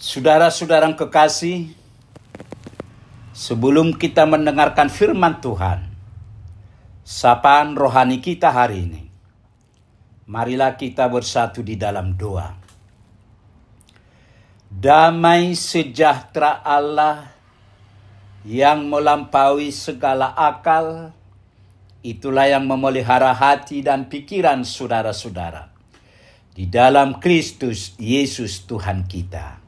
Saudara-saudara kekasih, sebelum kita mendengarkan firman Tuhan, sapaan rohani kita hari ini, marilah kita bersatu di dalam doa. Damai sejahtera Allah yang melampaui segala akal, itulah yang memelihara hati dan pikiran saudara-saudara di dalam Kristus Yesus Tuhan kita.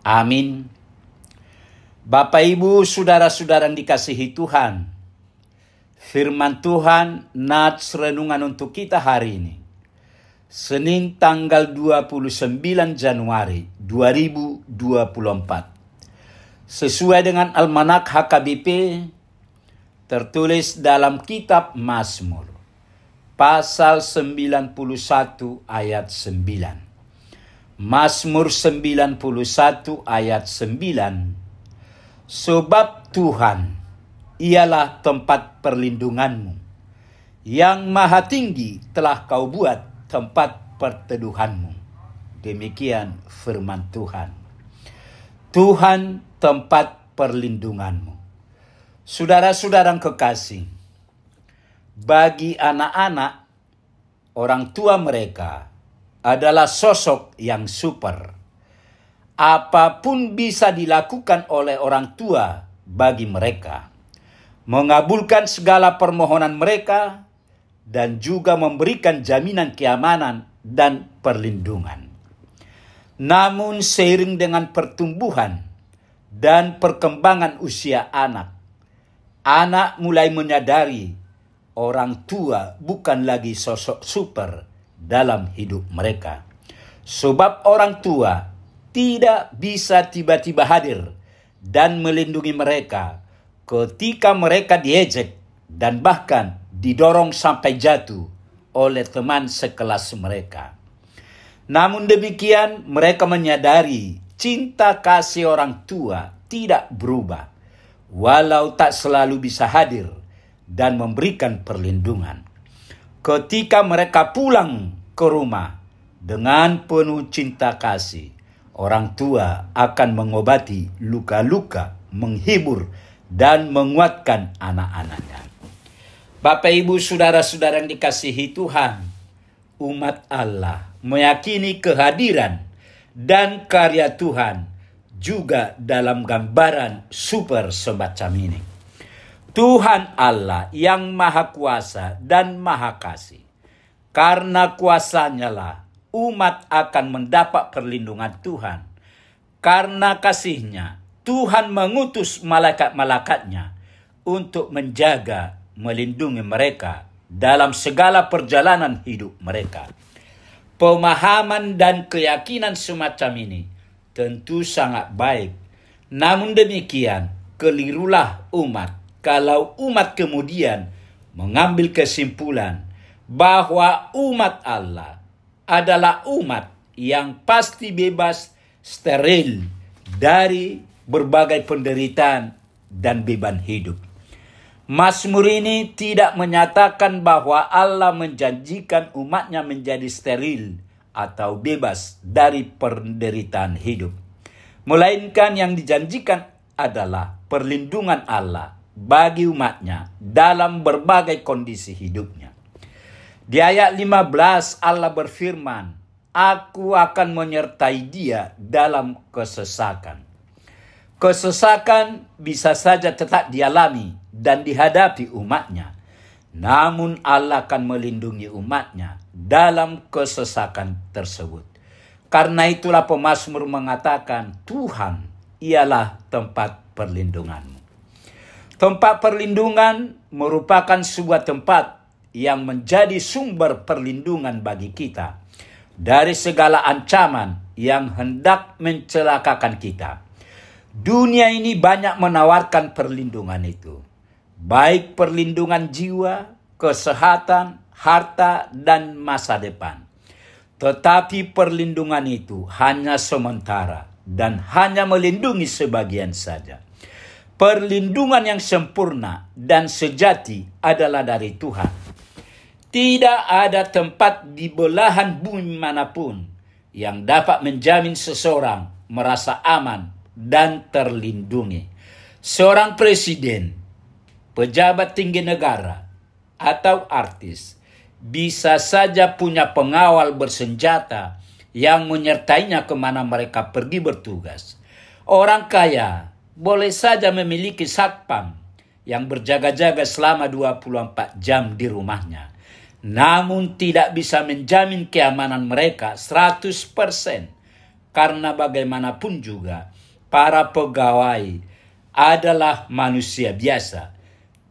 Amin. Bapak Ibu, saudara-saudara yang dikasihi Tuhan. Firman Tuhan nats renungan untuk kita hari ini. Senin tanggal 29 Januari 2024. Sesuai dengan almanak HKBP tertulis dalam kitab Mazmur pasal 91 ayat 9. Mazmur 91 ayat 9 Sebab Tuhan ialah tempat perlindunganmu yang maha tinggi telah kau buat tempat perteduhanmu demikian firman Tuhan Tuhan tempat perlindunganmu Saudara-saudara kekasih bagi anak-anak orang tua mereka adalah sosok yang super. Apapun bisa dilakukan oleh orang tua bagi mereka, mengabulkan segala permohonan mereka, dan juga memberikan jaminan keamanan dan perlindungan. Namun, seiring dengan pertumbuhan dan perkembangan usia anak, anak mulai menyadari orang tua bukan lagi sosok super dalam hidup mereka. Sebab orang tua tidak bisa tiba-tiba hadir dan melindungi mereka ketika mereka diejek dan bahkan didorong sampai jatuh oleh teman sekelas mereka. Namun demikian, mereka menyadari cinta kasih orang tua tidak berubah, walau tak selalu bisa hadir dan memberikan perlindungan ketika mereka pulang ke rumah dengan penuh cinta kasih. Orang tua akan mengobati luka-luka, menghibur, dan menguatkan anak-anaknya. Bapak, ibu, saudara-saudara yang dikasihi Tuhan, umat Allah meyakini kehadiran dan karya Tuhan juga dalam gambaran super semacam ini. Tuhan Allah yang maha kuasa dan maha kasih. Karena kuasanya lah umat akan mendapat perlindungan Tuhan. Karena kasihnya Tuhan mengutus malaikat-malaikatnya untuk menjaga, melindungi mereka dalam segala perjalanan hidup mereka. Pemahaman dan keyakinan semacam ini tentu sangat baik. Namun demikian, kelirulah umat kalau umat kemudian mengambil kesimpulan bahwa umat Allah adalah umat yang pasti bebas steril dari berbagai penderitaan dan beban hidup. Mazmur ini tidak menyatakan bahwa Allah menjanjikan umatnya menjadi steril atau bebas dari penderitaan hidup. Melainkan yang dijanjikan adalah perlindungan Allah bagi umatnya dalam berbagai kondisi hidupnya. Di ayat 15 Allah berfirman, Aku akan menyertai dia dalam kesesakan. Kesesakan bisa saja tetap dialami dan dihadapi umatnya. Namun Allah akan melindungi umatnya dalam kesesakan tersebut. Karena itulah pemazmur mengatakan, Tuhan ialah tempat perlindunganmu. Tempat perlindungan merupakan sebuah tempat yang menjadi sumber perlindungan bagi kita dari segala ancaman yang hendak mencelakakan kita. Dunia ini banyak menawarkan perlindungan itu, baik perlindungan jiwa, kesehatan, harta, dan masa depan. Tetapi perlindungan itu hanya sementara dan hanya melindungi sebagian saja. Perlindungan yang sempurna dan sejati adalah dari Tuhan. Tidak ada tempat di belahan bumi manapun yang dapat menjamin seseorang merasa aman dan terlindungi. Seorang presiden, pejabat tinggi negara, atau artis bisa saja punya pengawal bersenjata yang menyertainya kemana mereka pergi bertugas. Orang kaya boleh saja memiliki satpam yang berjaga-jaga selama 24 jam di rumahnya. Namun tidak bisa menjamin keamanan mereka 100% karena bagaimanapun juga para pegawai adalah manusia biasa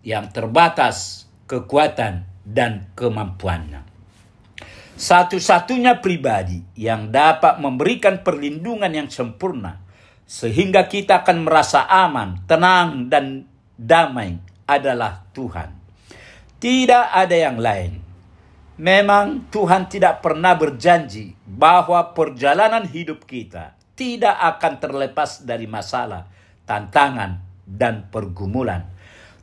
yang terbatas kekuatan dan kemampuannya. Satu-satunya pribadi yang dapat memberikan perlindungan yang sempurna sehingga kita akan merasa aman, tenang, dan damai adalah Tuhan. Tidak ada yang lain. Memang Tuhan tidak pernah berjanji bahwa perjalanan hidup kita tidak akan terlepas dari masalah, tantangan, dan pergumulan.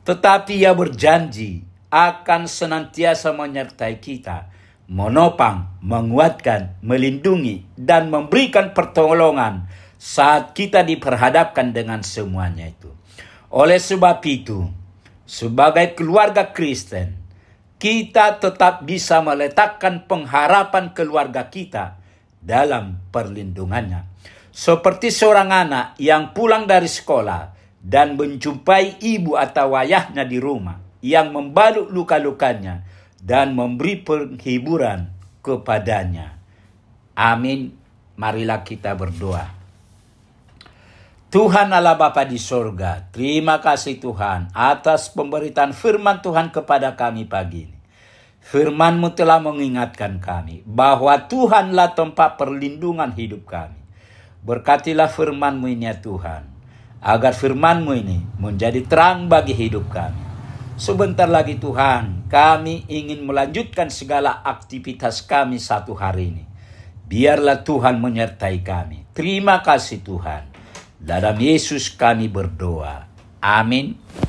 Tetapi Ia berjanji akan senantiasa menyertai kita, menopang, menguatkan, melindungi, dan memberikan pertolongan saat kita diperhadapkan dengan semuanya itu. Oleh sebab itu, sebagai keluarga Kristen, kita tetap bisa meletakkan pengharapan keluarga kita dalam perlindungannya. Seperti seorang anak yang pulang dari sekolah dan menjumpai ibu atau ayahnya di rumah yang membalut luka-lukanya dan memberi penghiburan kepadanya. Amin. Marilah kita berdoa. Tuhan Allah Bapa di sorga, terima kasih Tuhan atas pemberitaan firman Tuhan kepada kami pagi ini. Firmanmu telah mengingatkan kami bahwa Tuhanlah tempat perlindungan hidup kami. Berkatilah Firmanmu ini ya Tuhan, agar Firmanmu ini menjadi terang bagi hidup kami. Sebentar lagi Tuhan, kami ingin melanjutkan segala aktivitas kami satu hari ini. Biarlah Tuhan menyertai kami. Terima kasih Tuhan. Dalam Yesus kami berdoa. Amin.